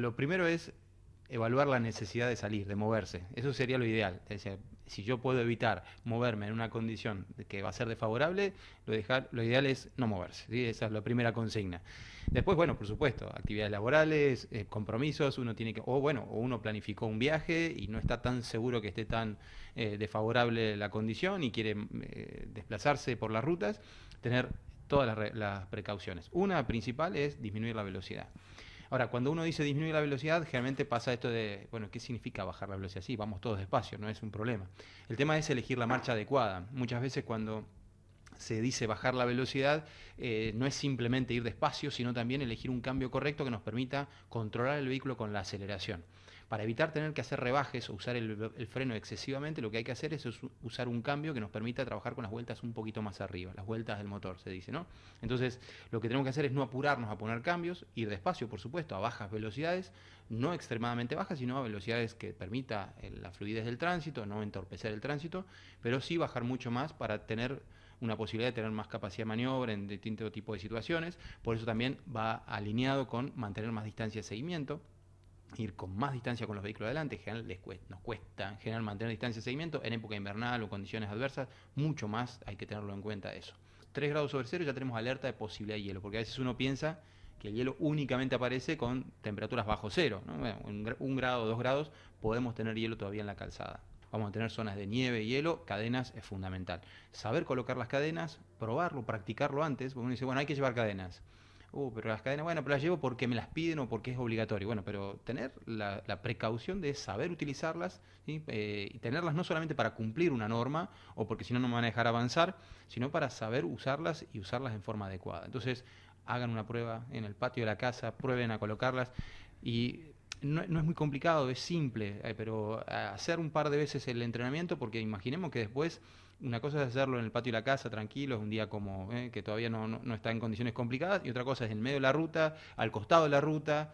Lo primero es evaluar la necesidad de salir, de moverse. Eso sería lo ideal. si yo puedo evitar moverme en una condición que va a ser desfavorable, lo, lo ideal es no moverse. Esa es la primera consigna. Después, bueno, por supuesto, actividades laborales, eh, compromisos, uno tiene que, o bueno, uno planificó un viaje y no está tan seguro que esté tan eh, desfavorable la condición y quiere mm, eh, desplazarse por las rutas, tener todas las, las precauciones. Una principal es disminuir la velocidad. Ahora, cuando uno dice disminuir la velocidad, generalmente pasa esto de, bueno, ¿qué significa bajar la velocidad? Sí, vamos todos despacio, no es un problema. El tema es elegir la marcha adecuada. Muchas veces cuando se dice bajar la velocidad, eh, no es simplemente ir despacio, sino también elegir un cambio correcto que nos permita controlar el vehículo con la aceleración. Para evitar tener que hacer rebajes o usar el, el, freno excesivamente, lo que hay que hacer es usar un cambio que nos permita trabajar con las vueltas un poquito más arriba, las vueltas del motor, se dice, ¿no? Entonces, lo que tenemos que hacer es no apurarnos a poner cambios, ir despacio, por supuesto, a bajas velocidades, no extremadamente bajas, sino a velocidades que permita eh, la fluidez del tránsito, no entorpecer el tránsito, pero sí bajar mucho más para tener una posibilidad de tener más capacidad de maniobra en distintos tipos de situaciones. Por eso también va alineado con mantener más distancia de seguimiento ir con más distancia con los vehículos adelante, general cuesta, nos cuesta en general mantener distancia de seguimiento, en época invernal o condiciones adversas, mucho más hay que tenerlo en cuenta eso. 3 grados sobre cero ya tenemos alerta de posibilidad de hielo, porque a veces uno piensa que el hielo únicamente aparece con temperaturas bajo cero, ¿no? un, un, grado, dos grados, podemos tener hielo todavía en la calzada vamos a tener zonas de nieve, hielo, cadenas es fundamental. Saber colocar las cadenas, probarlo, practicarlo antes, uno dice, bueno, hay que llevar cadenas. Uh, pero las cadenas, bueno, pero las llevo porque me las piden o porque es obligatorio. Bueno, pero tener la, precaución de saber utilizarlas eh, y tenerlas no solamente para cumplir una norma o porque si no no me van a dejar avanzar, sino para saber usarlas y usarlas en forma adecuada. Entonces, hagan una prueba en el patio de la casa, prueben a colocarlas y no, es muy complicado, es simple, eh, pero eh, hacer un par de veces el entrenamiento, porque imaginemos que después una cosa es hacerlo en el patio de la casa, tranquilo, es un día como eh, que todavía no, está en condiciones complicadas, y otra cosa es en medio de la ruta, al costado de la ruta,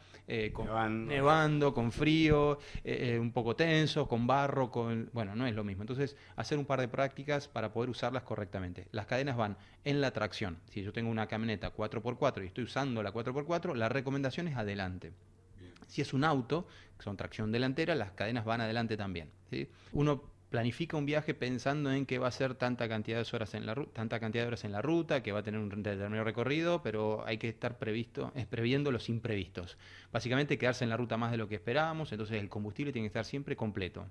con, nevando. con frío, un poco tenso, con barro, con bueno, no es lo mismo. Entonces, hacer un par de prácticas para poder usarlas correctamente. Las cadenas van en la tracción. Si yo tengo una camioneta 4x4 y estoy usando la 4x4, la recomendación es adelante. Si es un auto, que son tracción delantera, las cadenas van adelante también. Uno planifica un viaje pensando en que va a ser tanta cantidad de horas en la tanta cantidad de horas en la ruta, que va a tener un determinado recorrido, pero hay que estar previsto, previendo los imprevistos. Básicamente quedarse en la ruta más de lo que esperábamos, entonces el combustible tiene que estar siempre completo.